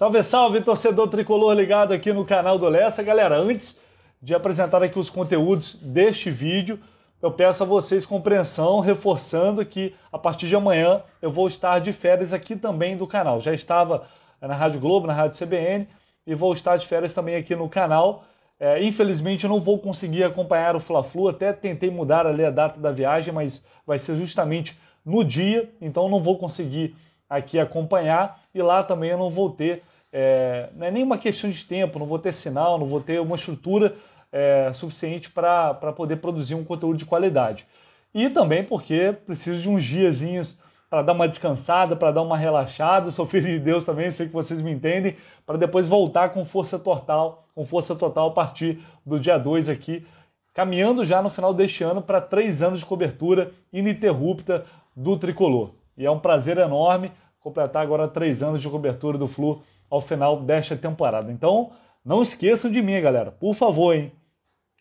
Salve, salve, torcedor tricolor ligado aqui no canal do Lessa. Galera, antes de apresentar aqui os conteúdos deste vídeo, eu peço a vocês compreensão, reforçando que a partir de amanhã eu vou estar de férias aqui também do canal. Já estava na Rádio Globo, na Rádio CBN e vou estar de férias também aqui no canal. É, infelizmente eu não vou conseguir acompanhar o Fla-Flu, até tentei mudar ali a data da viagem, mas vai ser justamente no dia, então não vou conseguir aqui acompanhar e lá também eu não vou ter é, não é nenhuma questão de tempo, não vou ter sinal, não vou ter uma estrutura é, suficiente para poder produzir um conteúdo de qualidade. E também porque preciso de uns diazinhos para dar uma descansada, para dar uma relaxada. Sou filho de Deus também, sei que vocês me entendem, para depois voltar com força total, com força total a partir do dia 2 aqui, caminhando já no final deste ano para três anos de cobertura ininterrupta do tricolor. E é um prazer enorme completar agora três anos de cobertura do Flu ao final desta temporada. Então, não esqueçam de mim, galera. Por favor, hein?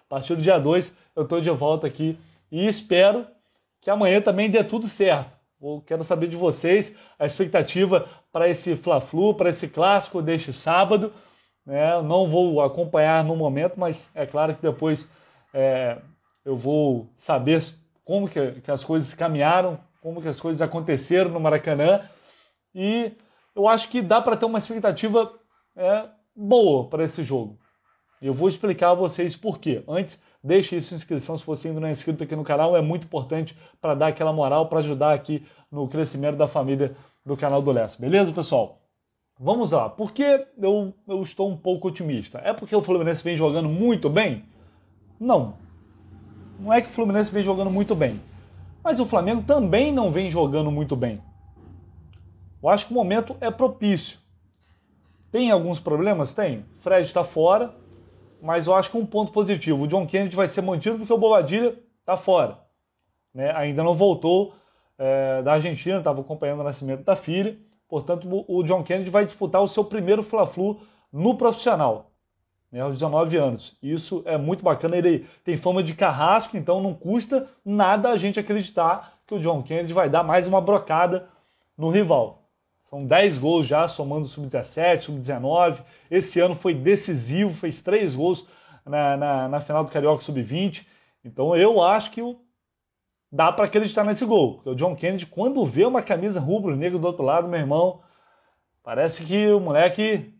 A partir do dia 2 eu estou de volta aqui e espero que amanhã também dê tudo certo. Eu quero saber de vocês a expectativa para esse Fla-Flu, para esse clássico deste sábado. É, não vou acompanhar no momento, mas é claro que depois é, eu vou saber como que, que as coisas caminharam, como que as coisas aconteceram no Maracanã e eu acho que dá para ter uma expectativa é, boa para esse jogo. Eu vou explicar a vocês por quê. Antes, deixe isso inscrição se você ainda não é inscrito aqui no canal, é muito importante para dar aquela moral, para ajudar aqui no crescimento da família do canal do Leste. Beleza, pessoal? Vamos lá. Por que eu, eu estou um pouco otimista? É porque o Fluminense vem jogando muito bem? Não. Não é que o Fluminense vem jogando muito bem. Mas o Flamengo também não vem jogando muito bem. Eu acho que o momento é propício. Tem alguns problemas? Tem. Fred está fora, mas eu acho que um ponto positivo. O John Kennedy vai ser mantido porque o Bobadilha está fora. Né? Ainda não voltou é, da Argentina, estava acompanhando o nascimento da filha. Portanto, o John Kennedy vai disputar o seu primeiro Fla-Flu no profissional, né, aos 19 anos. Isso é muito bacana. Ele tem fama de carrasco, então não custa nada a gente acreditar que o John Kennedy vai dar mais uma brocada no rival. São 10 gols já, somando sub-17, sub-19. Esse ano foi decisivo, fez três gols na, na, na final do Carioca sub-20. Então eu acho que o, dá para acreditar nesse gol. Porque o John Kennedy, quando vê uma camisa rubro-negra do outro lado, meu irmão, parece que o moleque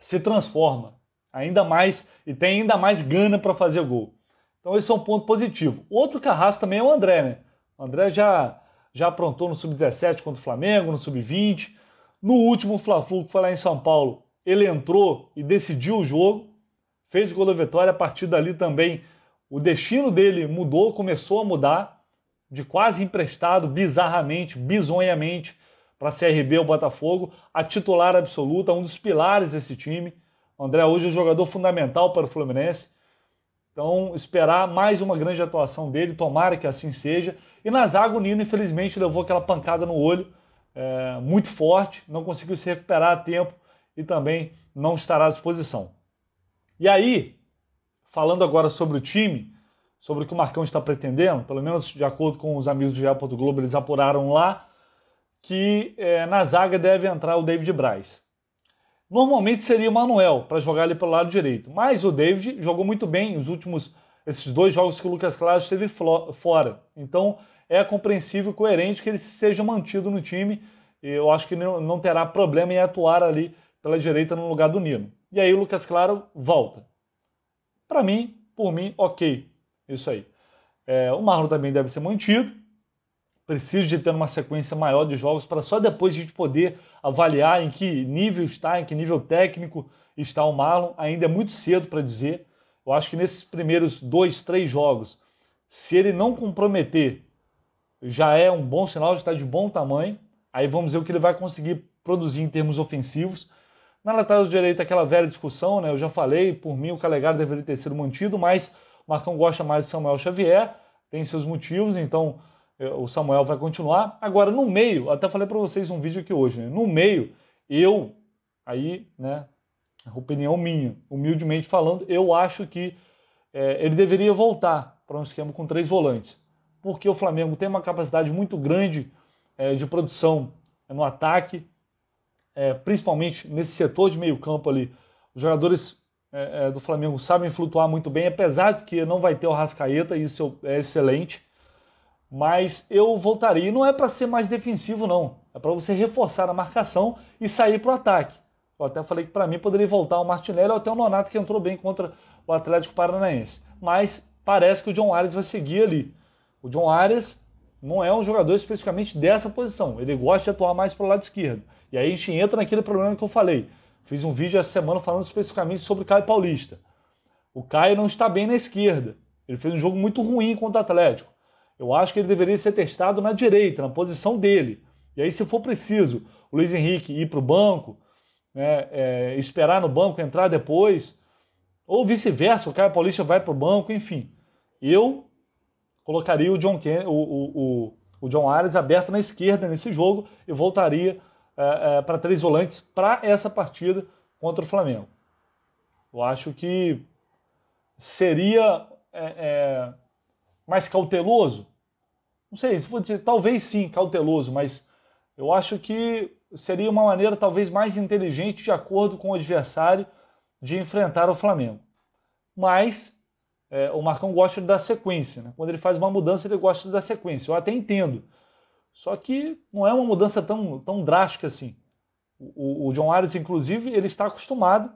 se transforma ainda mais e tem ainda mais gana para fazer gol. Então esse é um ponto positivo. Outro carrasco também é o André, né? O André já já aprontou no sub-17 contra o Flamengo, no sub-20, no último Fla-Flu, que foi lá em São Paulo, ele entrou e decidiu o jogo, fez o gol da vitória. A partir dali também o destino dele mudou, começou a mudar, de quase emprestado, bizarramente, bizonhamente, para a CRB o Botafogo, a titular absoluta, um dos pilares desse time. O André hoje é um jogador fundamental para o Fluminense. Então, esperar mais uma grande atuação dele, tomara que assim seja. E na zaga, o Nino, infelizmente, levou aquela pancada no olho é, muito forte, não conseguiu se recuperar a tempo e também não estará à disposição. E aí, falando agora sobre o time, sobre o que o Marcão está pretendendo, pelo menos de acordo com os amigos do GE. Globo, eles apuraram lá que é, na zaga deve entrar o David Braz. Normalmente seria o Manuel para jogar ali pelo lado direito, mas o David jogou muito bem os últimos esses dois jogos que o Lucas Claro esteve fora. Então, é compreensível e coerente que ele seja mantido no time. Eu acho que não terá problema em atuar ali pela direita no lugar do Nino. E aí o Lucas Claro volta. Para mim, por mim, ok. Isso aí. É, o Marlon também deve ser mantido. Preciso de ter uma sequência maior de jogos para só depois a gente poder avaliar em que nível está, em que nível técnico está o Marlon. Ainda é muito cedo para dizer. Eu acho que nesses primeiros dois, três jogos, se ele não comprometer já é um bom sinal, já está de bom tamanho. Aí vamos ver o que ele vai conseguir produzir em termos ofensivos. Na lateral direita, aquela velha discussão, né? Eu já falei, por mim o Calegari deveria ter sido mantido, mas o Marcão gosta mais do Samuel Xavier, tem seus motivos, então eh, o Samuel vai continuar. Agora, no meio, até falei para vocês um vídeo aqui hoje, né? No meio, eu, aí, né, opinião minha, humildemente falando, eu acho que é, ele deveria voltar para um esquema com três volantes porque o Flamengo tem uma capacidade muito grande é, de produção é, no ataque, é, principalmente nesse setor de meio campo ali. Os jogadores é, é, do Flamengo sabem flutuar muito bem, apesar de que não vai ter o Rascaeta, isso é excelente. Mas eu voltaria, e não é para ser mais defensivo, não. É para você reforçar a marcação e sair para o ataque. Eu até falei que para mim poderia voltar o Martinelli ou até o Nonato, que entrou bem contra o Atlético Paranaense. Mas parece que o John Arias vai seguir ali. O John Arias não é um jogador especificamente dessa posição. Ele gosta de atuar mais para o lado esquerdo. E aí a gente entra naquele problema que eu falei. Fiz um vídeo essa semana falando especificamente sobre o Caio Paulista. O Caio não está bem na esquerda. Ele fez um jogo muito ruim contra o Atlético. Eu acho que ele deveria ser testado na direita, na posição dele. E aí, se for preciso, o Luiz Henrique ir para o banco, né, é, esperar no banco entrar depois, ou vice-versa, o Caio Paulista vai para o banco, enfim. Eu colocaria o John, Ken, o, o, o, o John aberto na esquerda nesse jogo e voltaria é, é, para três volantes para essa partida contra o Flamengo. Eu acho que seria é, é mais cauteloso. Não sei, se vou dizer, talvez sim, cauteloso, mas eu acho que seria uma maneira talvez mais inteligente, de acordo com o adversário, de enfrentar o Flamengo. Mas é, o Marcão gosta da sequência. Né? Quando ele faz uma mudança, ele gosta da sequência. Eu até entendo. Só que não é uma mudança tão, tão drástica assim. O, o John Arias, inclusive, ele está acostumado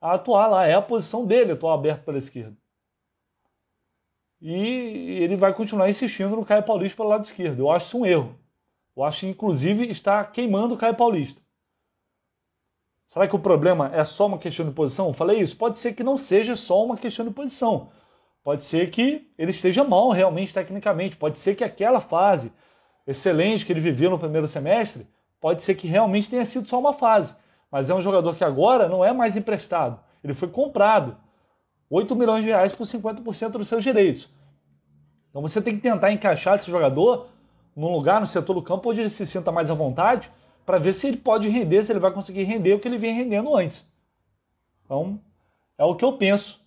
a atuar lá. É a posição dele, atuar aberto pela esquerda. E ele vai continuar insistindo no Caio Paulista pelo lado esquerdo. Eu acho isso um erro. Eu acho que, inclusive, está queimando o Caio Paulista. Será que o problema é só uma questão de posição? Eu falei isso. Pode ser que não seja só uma questão de posição. Pode ser que ele esteja mal realmente tecnicamente, pode ser que aquela fase excelente que ele viveu no primeiro semestre, pode ser que realmente tenha sido só uma fase. Mas é um jogador que agora não é mais emprestado, ele foi comprado. 8 milhões de reais por 50% dos seus direitos. Então você tem que tentar encaixar esse jogador num lugar no setor do campo onde ele se sinta mais à vontade para ver se ele pode render, se ele vai conseguir render o que ele vem rendendo antes. Então, é o que eu penso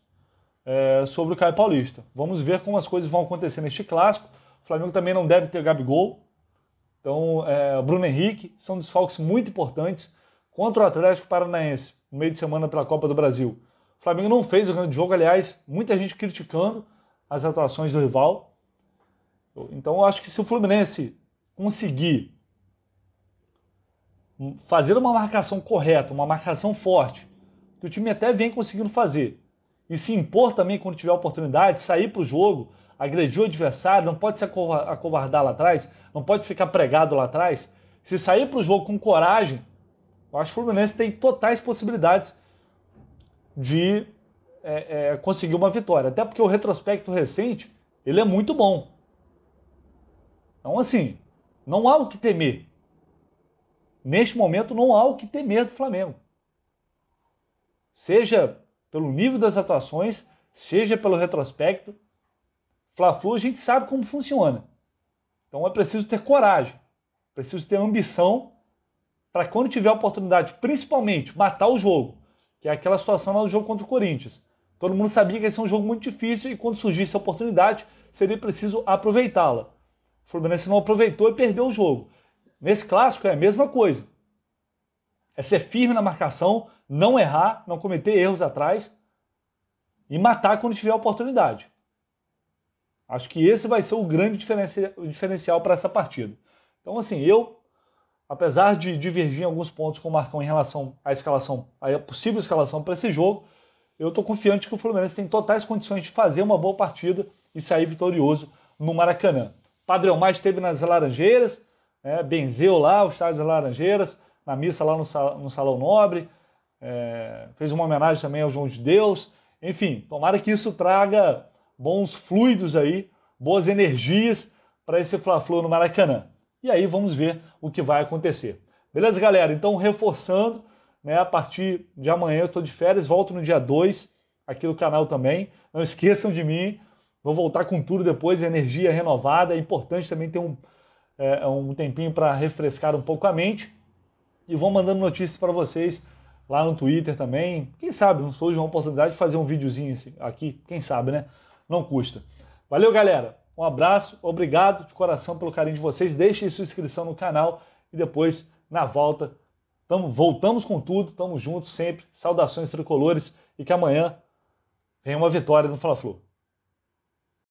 é, sobre o Caio Paulista. Vamos ver como as coisas vão acontecer neste clássico. O Flamengo também não deve ter Gabigol. Então, é, Bruno Henrique são desfalques muito importantes contra o Atlético Paranaense, no meio de semana pela Copa do Brasil. O Flamengo não fez o grande jogo, aliás, muita gente criticando as atuações do rival. Então, eu acho que se o Fluminense conseguir fazer uma marcação correta, uma marcação forte, que o time até vem conseguindo fazer, e se impor também quando tiver oportunidade, sair para o jogo, agredir o adversário, não pode se acovardar lá atrás, não pode ficar pregado lá atrás. Se sair para o jogo com coragem, eu acho que o Fluminense tem totais possibilidades de é, é, conseguir uma vitória. Até porque o retrospecto recente, ele é muito bom. Então, assim, não há o que temer. Neste momento, não há o que temer do Flamengo. Seja pelo nível das atuações, seja pelo retrospecto. Fla-Flu a gente sabe como funciona. Então é preciso ter coragem, preciso ter ambição para quando tiver a oportunidade, principalmente matar o jogo, que é aquela situação lá do jogo contra o Corinthians. Todo mundo sabia que esse é um jogo muito difícil e quando surgisse a oportunidade, seria preciso aproveitá-la. O Fluminense não aproveitou e perdeu o jogo. Nesse clássico é a mesma coisa. É ser firme na marcação, não errar, não cometer erros atrás e matar quando tiver oportunidade. Acho que esse vai ser o grande diferencial para essa partida. Então, assim, eu, apesar de divergir em alguns pontos com o Marcão em relação à escalação, à possível escalação para esse jogo, eu estou confiante que o Fluminense tem totais condições de fazer uma boa partida e sair vitorioso no Maracanã. Padre Omar esteve nas Laranjeiras, é, benzeu lá o estádio das Laranjeiras, na missa lá no, no Salão Nobre, é, fez uma homenagem também ao João de Deus. Enfim, tomara que isso traga bons fluidos aí, boas energias para esse Fla-Flu no Maracanã. E aí vamos ver o que vai acontecer. Beleza, galera? Então, reforçando, né, a partir de amanhã eu estou de férias, volto no dia 2 aqui no canal também. Não esqueçam de mim, vou voltar com tudo depois, energia renovada. É importante também ter um, é, um tempinho para refrescar um pouco a mente. E vou mandando notícias para vocês lá no Twitter também. Quem sabe, não sou de uma oportunidade de fazer um videozinho aqui, quem sabe, né? Não custa. Valeu, galera. Um abraço, obrigado de coração pelo carinho de vocês. Deixem sua inscrição no canal e depois, na volta, tamo, voltamos com tudo, tamo junto sempre. Saudações tricolores e que amanhã venha uma vitória no Fla-Flu.